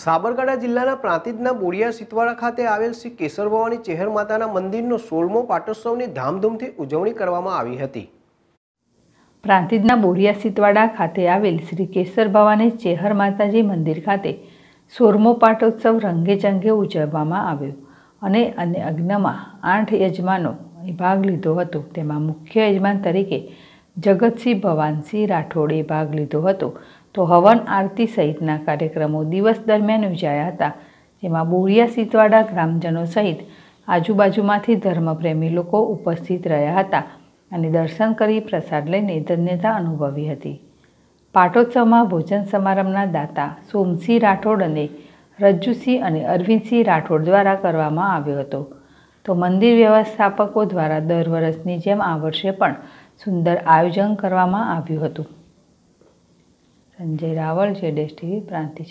સાબરકાંઠા જિલ્લાના પ્રાંતિજના બોડિયા સિતવાડા ખાતે આવેલ શ્રી કેસર ભવાની ચેહર માતાના મંદિરનો સોળમો પાટોત્સવની ધામધૂમથી ઉજવણી કરવામાં આવી હતી પ્રાંતિજના બોરિયા સિતવાડા ખાતે આવેલ શ્રી કેસર ભવાની ચેહર માતાજી મંદિર ખાતે સોળમો પાટોત્સવ રંગેચંગે ઉજવવામાં આવ્યો અને અન્ય અજ્ઞમાં આઠ યજમાનો ભાગ લીધો હતો તેમાં મુખ્ય યજમાન તરીકે જગતસિંહ ભવાનસિંહ રાઠોડે ભાગ લીધો હતો તો હવન આરતી સહિતના કાર્યક્રમો દિવસ દરમિયાન યોજાયા હતા જેમાં બોરિયા સીતવાડા ગ્રામજનો સહિત આજુબાજુમાંથી ધર્મપ્રેમી લોકો ઉપસ્થિત રહ્યા હતા અને દર્શન કરી પ્રસાદ લઈને ધન્યતા અનુભવી હતી પાટોત્સવમાં ભોજન સમારંભના દાતા સોમસિંહ રાઠોડ અને રજ્જુસિંહ અને અરવિંદસિંહ રાઠોડ દ્વારા કરવામાં આવ્યો હતો તો મંદિર વ્યવસ્થાપકો દ્વારા દર વર્ષની જેમ આ વર્ષે પણ સુંદર આયોજન કરવામાં આવ્યું હતું સંજય રાવળ છે ડેસ્ટી પ્રાંતિજ